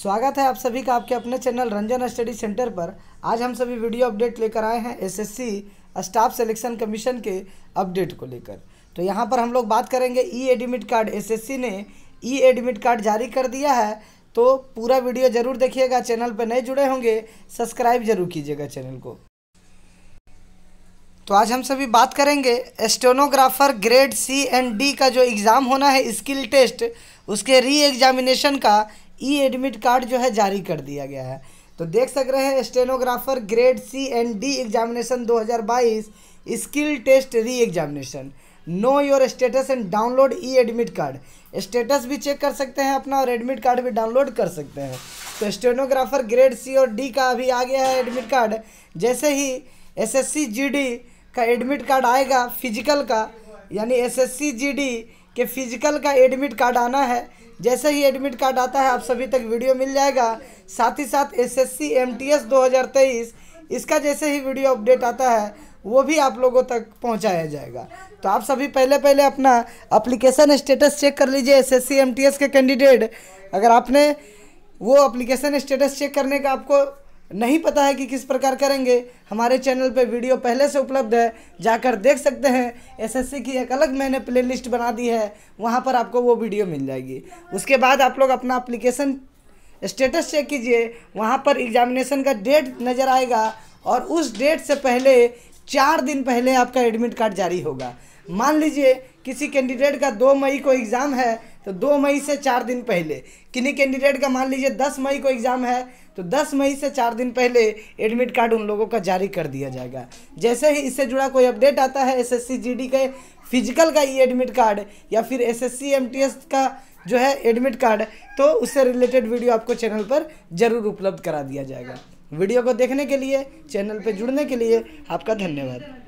स्वागत है आप सभी का आपके अपने चैनल रंजन स्टडी सेंटर पर आज हम सभी वीडियो अपडेट लेकर आए हैं एसएससी स्टाफ सिलेक्शन कमीशन के अपडेट को लेकर तो यहाँ पर हम लोग बात करेंगे ई एडमिट कार्ड एसएससी ने ई एडमिट कार्ड जारी कर दिया है तो पूरा वीडियो ज़रूर देखिएगा चैनल पर नए जुड़े होंगे सब्सक्राइब जरूर कीजिएगा चैनल को तो आज हम सभी बात करेंगे stenographer grade C and D का जो एग्ज़ाम होना है स्किल टेस्ट उसके री एग्जामिनेशन का ई एडमिट कार्ड जो है जारी कर दिया गया है तो देख सक रहे हैं stenographer grade C and D examination 2022 skill test reexamination know your status and download E admit card status भी चेक कर सकते हैं अपना और एडमिट कार्ड भी डाउनलोड कर सकते हैं तो स्टेनोग्राफर ग्रेड सी और डी का अभी आ गया है एडमिट कार्ड जैसे ही एस एस का एडमिट कार्ड आएगा फिजिकल का यानी एस एस के फिजिकल का एडमिट कार्ड आना है जैसे ही एडमिट कार्ड आता है आप सभी तक वीडियो मिल जाएगा साथ ही साथ S S C M T S दो हज़ार तेईस इसका जैसे ही वीडियो अपडेट आता है वो भी आप लोगों तक पहुंचाया जाएगा तो आप सभी पहले पहले अपना अप्लीकेशन स्टेटस चेक कर लीजिए S S C M T S के कैंडिडेट अगर आपने वो अप्लीकेशन स्टेटस चेक करने का आपको नहीं पता है कि किस प्रकार करेंगे हमारे चैनल पे वीडियो पहले से उपलब्ध है जाकर देख सकते हैं एसएससी की एक अलग मैंने प्लेलिस्ट बना दी है वहाँ पर आपको वो वीडियो मिल जाएगी उसके बाद आप लोग अपना अप्लीकेशन स्टेटस चेक कीजिए वहाँ पर एग्जामिनेशन का डेट नज़र आएगा और उस डेट से पहले चार दिन पहले आपका एडमिट कार्ड जारी होगा मान लीजिए किसी कैंडिडेट का दो मई को एग्ज़ाम है तो दो मई से चार दिन पहले किन्हीं कैंडिडेट का मान लीजिए दस मई को एग्ज़ाम है तो दस मई से चार दिन पहले एडमिट कार्ड उन लोगों का जारी कर दिया जाएगा जैसे ही इससे जुड़ा कोई अपडेट आता है एसएससी जीडी के फिजिकल का ई एडमिट कार्ड या फिर एसएससी एमटीएस का जो है एडमिट कार्ड तो उससे रिलेटेड वीडियो आपको चैनल पर ज़रूर उपलब्ध करा दिया जाएगा वीडियो को देखने के लिए चैनल पर जुड़ने के लिए आपका धन्यवाद